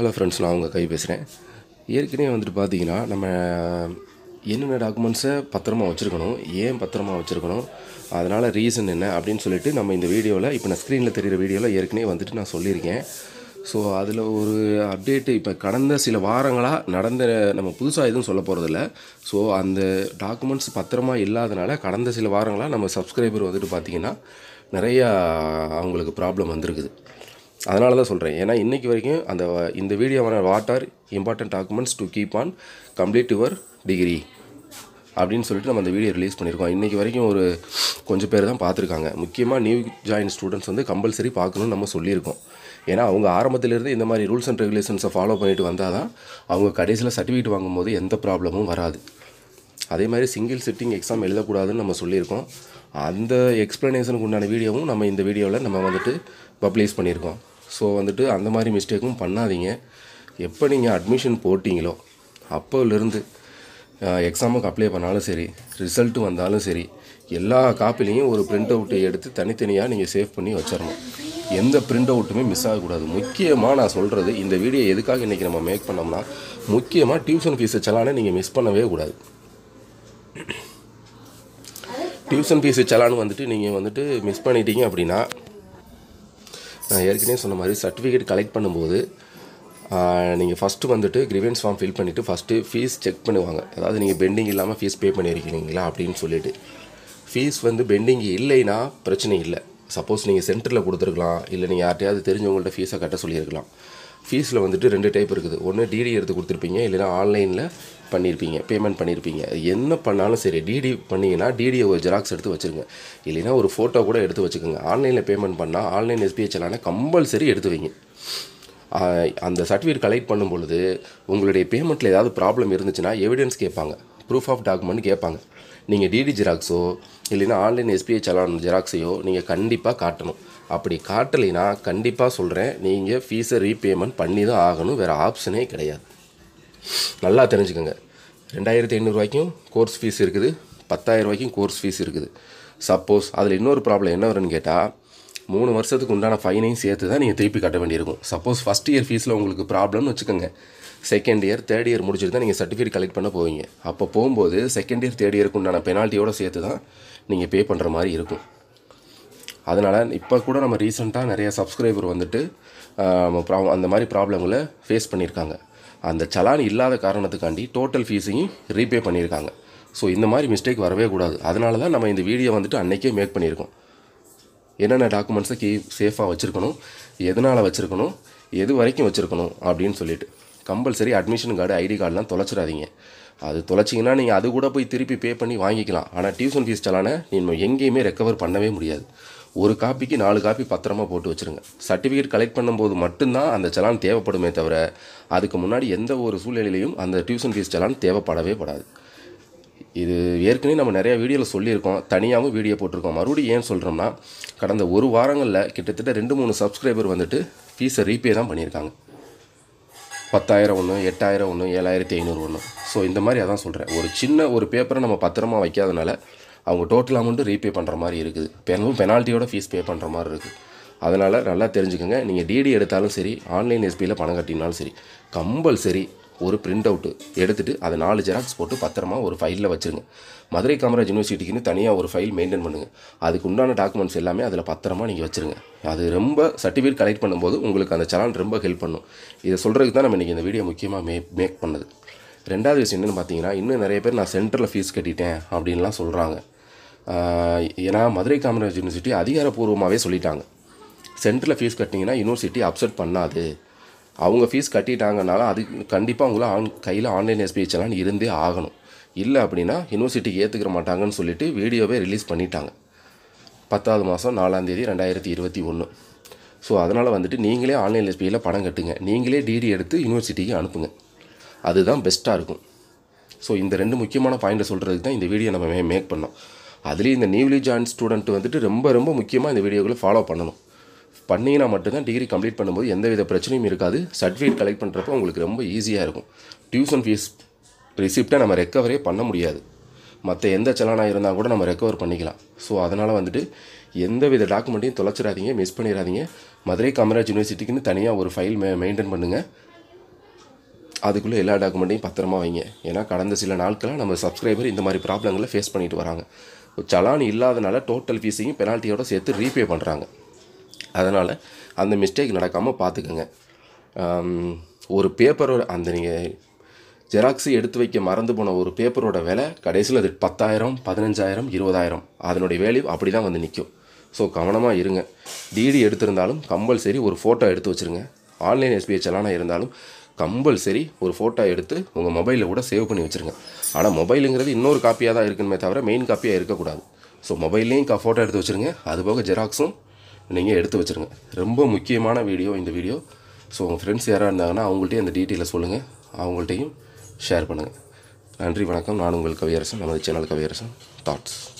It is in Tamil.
ஹலோ ஃப்ரெண்ட்ஸ் நான் உங்கள் கை பேசுகிறேன் ஏற்கனவே வந்துட்டு பார்த்தீங்கன்னா நம்ம என்னென்ன டாக்குமெண்ட்ஸை பத்திரமா வச்சுருக்கணும் ஏன் பத்திரமா வச்சுருக்கணும் அதனால் ரீசன் என்ன அப்படின்னு சொல்லிட்டு நம்ம இந்த வீடியோவில் இப்போ நான் ஸ்க்ரீனில் தெரிகிற வீடியோவில் ஏற்கனவே வந்துட்டு நான் சொல்லியிருக்கேன் ஸோ அதில் ஒரு அப்டேட்டு இப்போ கடந்த சில வாரங்களாக நடந்த நம்ம புதுசாக எதுவும் சொல்ல போகிறதில்ல ஸோ அந்த டாக்குமெண்ட்ஸ் பத்திரமா இல்லாதனால கடந்த சில வாரங்களாக நம்ம சப்ஸ்கிரைபர் வந்துட்டு பார்த்திங்கன்னா நிறையா அவங்களுக்கு ப்ராப்ளம் வந்திருக்குது அதனால தான் சொல்கிறேன் ஏன்னா இன்றைக்கி வரைக்கும் அந்த இந்த வீடியோவான what are important documents to keep on complete your degree அப்படின்னு சொல்லிட்டு நம்ம அந்த வீடியோ ரிலீஸ் பண்ணியிருக்கோம் இன்றைக்கி வரைக்கும் ஒரு கொஞ்சம் பேர் தான் பார்த்துருக்காங்க முக்கியமாக நியூ ஜாயின் ஸ்டூடெண்ட்ஸ் வந்து கம்பல்சரி பார்க்கணும்னு நம்ம சொல்லியிருக்கோம் ஏன்னா அவங்க ஆரம்பத்திலேருந்து இந்த மாதிரி ரூல்ஸ் அண்ட் ரெகுலேஷன்ஸை ஃபாலோ பண்ணிட்டு வந்தால் தான் அவங்க கடைசியில் சர்டிஃபிகேட் வாங்கும்போது எந்த ப்ராப்ளமும் வராது அதே மாதிரி சிங்கிள் சிட்டிங் எக்ஸாம் எழுதக்கூடாதுன்னு நம்ம சொல்லியிருக்கோம் அந்த எக்ஸ்ப்ளனேஷனுக்கு உண்டான வீடியோவும் நம்ம இந்த வீடியோவில் நம்ம வந்துட்டு பப்ளிஷ் பண்ணியிருக்கோம் ஸோ வந்துட்டு அந்த மாதிரி மிஸ்டேக்கும் பண்ணாதீங்க எப்போ நீங்கள் அட்மிஷன் போட்டிங்களோ அப்போலேருந்து எக்ஸாமுக்கு அப்ளை பண்ணாலும் சரி ரிசல்ட்டு வந்தாலும் சரி எல்லா காப்பிலையும் ஒரு பிரிண்ட் அவுட்டை எடுத்து தனித்தனியாக நீங்கள் சேவ் பண்ணி வச்சிடணும் எந்த பிரிண்ட் அவுட்டுமே மிஸ் ஆகக்கூடாது முக்கியமாக நான் சொல்கிறது இந்த வீடியோ எதுக்காக இன்றைக்கி நம்ம மேக் பண்ணோம்னா முக்கியமாக டியூஷன் ஃபீஸை செலானே நீங்கள் மிஸ் பண்ணவே கூடாது டியூஷன் ஃபீஸு செலான் வந்துட்டு நீங்கள் வந்துட்டு மிஸ் பண்ணிட்டீங்க அப்படின்னா நான் ஏற்கனவே சொன்ன மாதிரி சர்டிஃபிகேட் கலெக்ட் பண்ணும்போது நீங்கள் ஃபஸ்ட்டு வந்துட்டு கிரிவன்ஸ் ஃபார்ம் ஃபில் பண்ணிவிட்டு ஃபஸ்ட்டு ஃபீஸ் செக் பண்ணுவாங்க அதாவது நீங்கள் பெண்டிங் இல்லாமல் ஃபீஸ் பே பண்ணியிருக்கிறீங்களா அப்படின்னு சொல்லிவிட்டு ஃபீஸ் வந்து பெண்டிங் இல்லைன்னா பிரச்சனை இல்லை சப்போஸ் நீங்கள் சென்டரில் கொடுத்துருக்கலாம் இல்லை நீங்கள் யார்ட்டையாவது தெரிஞ்சவங்கள்ட்ட ஃபீஸை கட்ட சொல்லியிருக்கலாம் ஃபீஸில் வந்துட்டு ரெண்டு டைப் இருக்குது ஒன்று டிடி எடுத்து கொடுத்துருப்பீங்க இல்லைனா ஆன்லைனில் பண்ணியிருப்பீங்க பேமெண்ட் பண்ணியிருப்பீங்க என்ன பண்ணாலும் சரி டிடி பண்ணிங்கன்னா டிடியை ஒரு ஜெராக்ஸ் எடுத்து வச்சுருங்க இல்லைனா ஒரு ஃபோட்டோ கூட எடுத்து வச்சுக்கோங்க ஆன்லைனில் பேமெண்ட் பண்ணால் ஆன்லைன் எஸ்பிஹெச்லானால் கம்பல்சரி எடுத்து வைங்க அந்த சர்டிஃபிகேட் கலெக்ட் பண்ணும் பொழுது உங்களுடைய பேமெண்ட்டில் ஏதாவது ப்ராப்ளம் இருந்துச்சுன்னா எவிடன்ஸ் கேட்பாங்க ப்ரூஃப் ஆஃப் டாக்குமெண்ட் கேட்பாங்க நீங்கள் டிடி ஜெராக்ஸோ இல்லைன்னா ஆன்லைன் எஸ்பிஐ சலான் ஜெராக்ஸையோ நீங்கள் கண்டிப்பாக காட்டணும் அப்படி காட்டலைன்னா கண்டிப்பாக சொல்கிறேன் நீங்கள் ஃபீஸை ரீபேமெண்ட் பண்ணி தான் ஆகணும் வேறு ஆப்ஷனே கிடையாது நல்லா தெரிஞ்சுக்கோங்க ரெண்டாயிரத்தி ஐநூறுரூவாய்க்கும் கோர்ஸ் ஃபீஸ் இருக்குது ரூபாய்க்கும் கோர்ஸ் ஃபீஸ் இருக்குது சப்போஸ் அதில் இன்னொரு ப்ராப்ளம் என்ன வரும்னு கேட்டால் மூணு வருஷத்துக்கு உண்டான ஃபைனையும் சேர்த்து தான் நீங்கள் திருப்பி கட்ட வேண்டியிருக்கும் சப்போஸ் ஃபஸ்ட் இயர் ஃபீஸில் உங்களுக்கு ப்ராப்ளம்னு வச்சுக்கோங்க செகண்ட் இயர் தேர்ட் இயர் முடிச்சுட்டு தான் நீங்கள் சர்டிஃபிகேட் கலெக்ட் பண்ண போவீங்க அப்போ போகும்போது செகண்ட் இயர் தேர்ட் இயருக்கு உண்டான பெனால்ட்டியோடு சேர்த்து தான் நீங்கள் பே பண்ணுற மாதிரி இருக்கும் அதனால் இப்போ கூட நம்ம ரீசெண்டாக நிறையா சப்ஸ்கிரைபர் வந்துட்டு ப்ரா அந்த மாதிரி ப்ராப்ளங்களை ஃபேஸ் பண்ணியிருக்காங்க அந்த சலான் இல்லாத காரணத்துக்காண்டி டோட்டல் ஃபீஸையும் ரீபே பண்ணியிருக்காங்க ஸோ இந்த மாதிரி மிஸ்டேக் வரவே கூடாது அதனால தான் நம்ம இந்த வீடியோ வந்துட்டு அன்றைக்கே மேக் பண்ணியிருக்கோம் என்னென்ன டாக்குமெண்ட்ஸை கீ சேஃபாக வச்சுருக்கணும் எதனால் வச்சுருக்கணும் எது வரைக்கும் வச்சுருக்கணும் அப்படின்னு சொல்லிட்டு கம்பல்சரி அட்மிஷன் கார்டு ஐடி கார்டெலாம் தொலைச்சிடாதீங்க அது தொலைச்சிங்கன்னா நீங்கள் அது கூட போய் திருப்பி பே பண்ணி வாங்கிக்கலாம் ஆனால் டியூஷன் ஃபீஸ் செலானை நீங்கள் எங்கேயுமே ரெக்கவர் பண்ணவே முடியாது ஒரு காப்பிக்கு நாலு காப்பி பத்திரமா போட்டு வச்சுருங்க சர்டிஃபிகேட் கலெக்ட் பண்ணும்போது மட்டும்தான் அந்த செலான் தேவைப்படுமே தவிர அதுக்கு முன்னாடி எந்த ஒரு சூழ்நிலையிலையும் அந்த டியூஷன் ஃபீஸ் செலான் தேவைப்படவே படாது இது ஏற்கனவே நம்ம நிறையா வீடியோவில் சொல்லியிருக்கோம் தனியாகவும் வீடியோ போட்டிருக்கோம் மறுபடியும் ஏன் சொல்கிறோம்னா கடந்த ஒரு வாரங்களில் கிட்டத்தட்ட ரெண்டு மூணு சப்ஸ்கிரைபர் வந்துட்டு ஃபீஸை ரீபே தான் பண்ணியிருக்காங்க பத்தாயிரம் ஒன்று எட்டாயிரம் ஒன்று ஏழாயிரத்தி ஐநூறு ஒன்று ஸோ இந்த மாதிரி அதான் சொல்கிறேன் ஒரு சின்ன ஒரு பேப்பரை நம்ம பத்திரமா வைக்காதனால அவங்க டோட்டல் அமௌண்ட்டு ரீபே பண்ணுற மாதிரி இருக்குது பெரும் பெனால்ட்டியோட ஃபீஸ் பே பண்ணுற மாதிரி இருக்குது அதனால் நல்லா தெரிஞ்சுக்கோங்க நீங்கள் டிடி எடுத்தாலும் சரி ஆன்லைன் எஸ்பியில் பணம் கட்டினாலும் சரி கம்பல்சரி ஒரு பிரிண்ட் அவுட்டு எடுத்துகிட்டு அதை நாலு ஜெராக்ஸ் போட்டு பத்திரமா ஒரு ஃபைலில் வச்சுருங்க மதுரை காமராஜ் யூனிவர்சிட்டிக்குன்னு தனியாக ஒரு ஃபைல் மெயின்டைன் பண்ணுங்கள் அதுக்கு உண்டான டாக்குமெண்ட்ஸ் எல்லாமே அதில் பத்திரமா நீங்கள் வச்சுருங்க அது ரொம்ப சர்டிஃபிகேட் கலெக்ட் பண்ணும்போது உங்களுக்கு அந்த சலான் ரொம்ப ஹெல்ப் பண்ணும் இதை சொல்கிறதுக்கு தான் நம்ம இன்றைக்கி இந்த வீடியோ முக்கியமாக மே மேக் பண்ணது ரெண்டாவது விஷயம் என்னென்னு பார்த்தீங்கன்னா இன்னும் நிறைய பேர் நான் சென்டரில் ஃபீஸ் கட்டிட்டேன் அப்படின்லாம் சொல்கிறாங்க ஏன்னா மதுரை காமராஜ் யூனிவர்சிட்டி அதிகாரப்பூர்வமாகவே சொல்லிட்டாங்க சென்டரில் ஃபீஸ் கட்டிங்கன்னா யூனிவர்சிட்டி அப்செட் பண்ணாது அவங்க ஃபீஸ் கட்டிட்டாங்கனால அது கண்டிப்பாக அவங்கள ஆன் கையில் ஆன்லைன் எஸ்பிஐ இருந்தே ஆகணும் இல்லை அப்படின்னா யூனிவர்சிட்டிக்கு ஏற்றுக்க மாட்டாங்கன்னு சொல்லிட்டு வீடியோவே ரிலீஸ் பண்ணிட்டாங்க பத்தாவது மாதம் நாலாந்தேதி ரெண்டாயிரத்தி இருபத்தி ஒன்று ஸோ அதனால் வந்துட்டு நீங்களே ஆன்லைன் எஸ்பியில் படம் கட்டுங்க நீங்களே டிடி எடுத்து யூனிவர்சிட்டிக்கு அனுப்புங்க அதுதான் பெஸ்ட்டாக இருக்கும் ஸோ இந்த ரெண்டு முக்கியமான பாயிண்ட்டை சொல்கிறதுக்கு தான் இந்த வீடியோ நம்ம மேக் பண்ணோம் அதுலேயும் இந்த நியூலி ஜாயின் ஸ்டூடெண்ட் வந்துட்டு ரொம்ப ரொம்ப முக்கியமாக இந்த வீடியோக்களை ஃபாலோ பண்ணணும் பண்ணிங்கன்னா மட்டும்தான் டிகிரி கம்ப்ளீட் பண்ணும்போது எந்தவித பிரச்சனையும் இருக்காது சர்டிஃபிகேட் கலெக்ட் பண்ணுறப்போ உங்களுக்கு ரொம்ப ஈஸியாக இருக்கும் டியூஷன் ஃபீஸ் ரிசிப்டை நம்ம ரெக்கவரே பண்ண முடியாது மற்ற எந்த செலானாக இருந்தால் கூட நம்ம ரெக்கவர் பண்ணிக்கலாம் ஸோ அதனால் வந்துட்டு எந்தவித டாக்குமெண்ட்டையும் தொலைச்சிடாதீங்க மிஸ் பண்ணிடாதீங்க மதுரை காமராஜ் யூனிவர்சிட்டிக்குன்னு தனியாக ஒரு ஃபைல் மெ மெயின்டைன் பண்ணுங்கள் அதுக்குள்ளே எல்லா டாக்குமெண்ட்டையும் பத்திரமா வைங்க ஏன்னா கடந்த சில நாட்களாக நம்ம சப்ஸ்கிரைபர் இந்த மாதிரி ப்ராப்ளங்களை ஃபேஸ் பண்ணிட்டு வராங்க சலான் இல்லாதனால டோட்டல் ஃபீஸையும் பெனால்ட்டியோட சேர்த்து ரீபே பண்ணுறாங்க அதனால் அந்த மிஸ்டேக் நடக்காமல் பார்த்துக்குங்க ஒரு பேப்பரோட அந்த நீங்கள் ஜெராக்ஸ் எடுத்து வைக்க மறந்து போன ஒரு பேப்பரோட விலை கடைசியில் அது பத்தாயிரம் பதினஞ்சாயிரம் இருபதாயிரம் அதனுடைய வேல்யூ அப்படி தான் வந்து நிற்கும் ஸோ கவனமாக இருங்க டிடி எடுத்திருந்தாலும் கம்பல்சரி ஒரு ஃபோட்டோ எடுத்து வச்சுருங்க ஆன்லைன் எஸ்பிஎச் எல்லாம் இருந்தாலும் கம்பல்சரி ஒரு ஃபோட்டோ எடுத்து உங்கள் மொபைலில் கூட சேவ் பண்ணி வச்சுருங்க ஆனால் மொபைலுங்கிறது இன்னொரு காப்பியாக தான் இருக்குமே தவிர மெயின் காப்பியாக இருக்கக்கூடாது ஸோ மொபைல்லையும் ஃபோட்டோ எடுத்து வச்சுருங்க அதுபோக ஜெராக்ஸும் நீங்கள் எடுத்து வச்சுருங்க ரொம்ப முக்கியமான வீடியோ இந்த வீடியோ ஸோ உங்கள் ஃப்ரெண்ட்ஸ் யாராக இருந்தாங்கன்னா அவங்கள்ட்டையும் அந்த டீட்டெயிலை சொல்லுங்கள் அவங்கள்ட்டையும் ஷேர் பண்ணுங்கள் நன்றி வணக்கம் நான் உங்கள் கவியரசன் நமது சேனல் கவியரசன் தாட்ஸ்